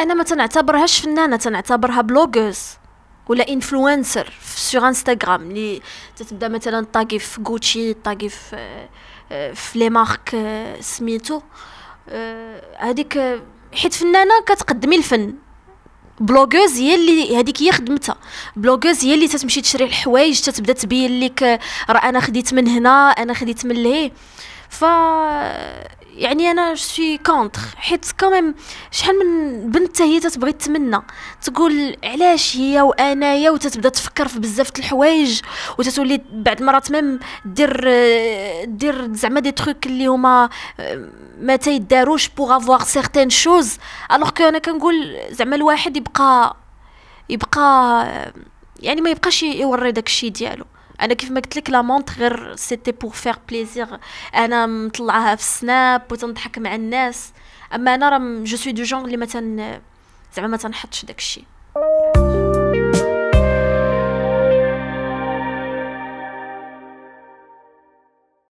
انا ما تنعتبرهاش فنانه تنعتبرها بلوغرز ولا انفلونسر سوغ انستغرام اللي تتبدا مثلا طاقي في غوتشي طاقي في آه، في لي مارك آه، سميتو آه، هذيك حيت فنانه كتقدمي الفن بلوغوز هي اللي هذيك هي خدمتها بلوغوز هي اللي تتمشي تشري الحوايج تتبدا تبين لك راه انا خديت من هنا انا خديت من لهيه ف يعني انا شي كونتر حيت كوميم شحال من بنت هي تتبغي تتمنى تقول علاش هي وانايا وتتبدا تفكر في بزاف د الحوايج وتتولي بعد مرات ميم دير دير زعما دي تروك اللي هما ما تيداروش بوغ افوار سيغتين شوز الوغ كو انا كنقول زعما الواحد يبقى يبقى يعني ما يبقاش يوري داكشي ديالو انا كيف ما قلت لك لا مونت غير سيتي بور فير بليزير انا مطلعاها في السناب وتنضحك مع الناس اما انا راه جو سوي دو جونغ اللي مثلا زعما ما تنحطش داكشي